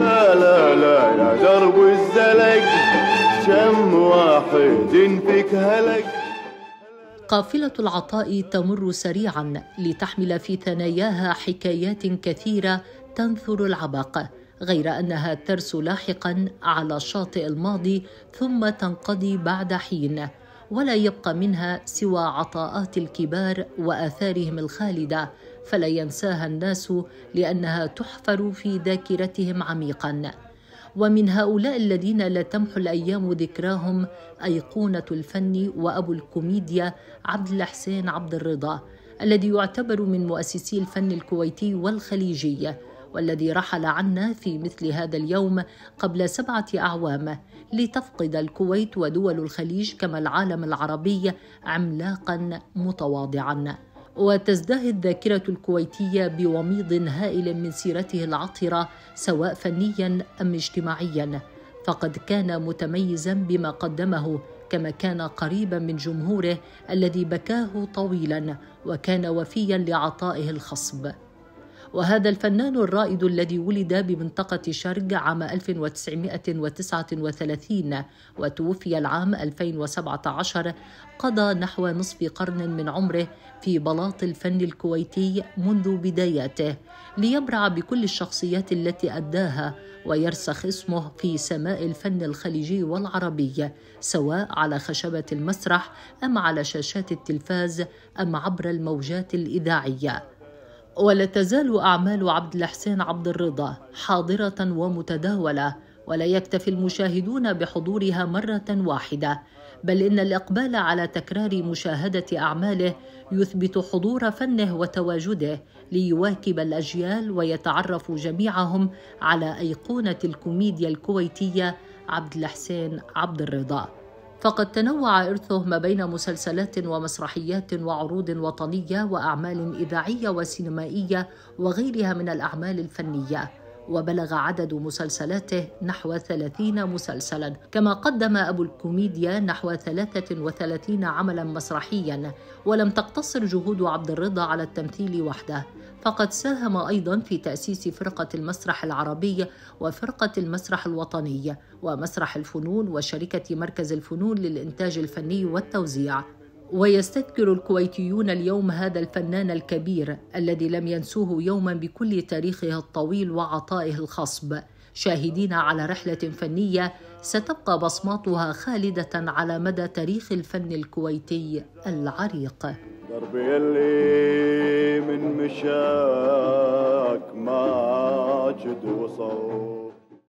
لا لا لا يا درب الزلج شم واحد فيك هلك قافلة العطاء تمر سريعا لتحمل في ثناياها حكايات كثيرة تنثر العبق غير أنها ترسو لاحقا على شاطئ الماضي ثم تنقضي بعد حين ولا يبقى منها سوى عطاءات الكبار وآثارهم الخالدة فلا ينساها الناس لانها تحفر في ذاكرتهم عميقا ومن هؤلاء الذين لا تمحو الايام ذكراهم ايقونه الفن وابو الكوميديا عبد الحسين عبد الرضا الذي يعتبر من مؤسسي الفن الكويتي والخليجي والذي رحل عنا في مثل هذا اليوم قبل سبعه اعوام لتفقد الكويت ودول الخليج كما العالم العربي عملاقا متواضعا وتزدهي الذاكره الكويتية بوميض هائل من سيرته العطرة سواء فنيا أم اجتماعيا فقد كان متميزا بما قدمه كما كان قريبا من جمهوره الذي بكاه طويلا وكان وفيا لعطائه الخصب وهذا الفنان الرائد الذي ولد بمنطقة شرق عام 1939 وتوفي العام 2017 قضى نحو نصف قرن من عمره في بلاط الفن الكويتي منذ بداياته ليبرع بكل الشخصيات التي أداها ويرسخ اسمه في سماء الفن الخليجي والعربي سواء على خشبة المسرح أم على شاشات التلفاز أم عبر الموجات الإذاعية ولا تزال أعمال عبد الحسين عبد الرضا حاضرة ومتداولة ولا يكتفي المشاهدون بحضورها مرة واحدة بل إن الإقبال على تكرار مشاهدة أعماله يثبت حضور فنه وتواجده ليواكب الأجيال ويتعرف جميعهم على أيقونة الكوميديا الكويتية عبد الحسين عبد الرضا فقد تنوع إرثه ما بين مسلسلات ومسرحيات وعروض وطنية وأعمال إذاعية وسينمائية وغيرها من الأعمال الفنية وبلغ عدد مسلسلاته نحو 30 مسلسلا كما قدم أبو الكوميديا نحو 33 عملا مسرحيا ولم تقتصر جهود عبد الرضا على التمثيل وحده فقد ساهم أيضا في تأسيس فرقة المسرح العربية وفرقة المسرح الوطنية ومسرح الفنون وشركة مركز الفنون للإنتاج الفني والتوزيع ويستذكر الكويتيون اليوم هذا الفنان الكبير الذي لم ينسوه يوما بكل تاريخه الطويل وعطائه الخصب شاهدين على رحله فنيه ستبقى بصماتها خالده على مدى تاريخ الفن الكويتي العريق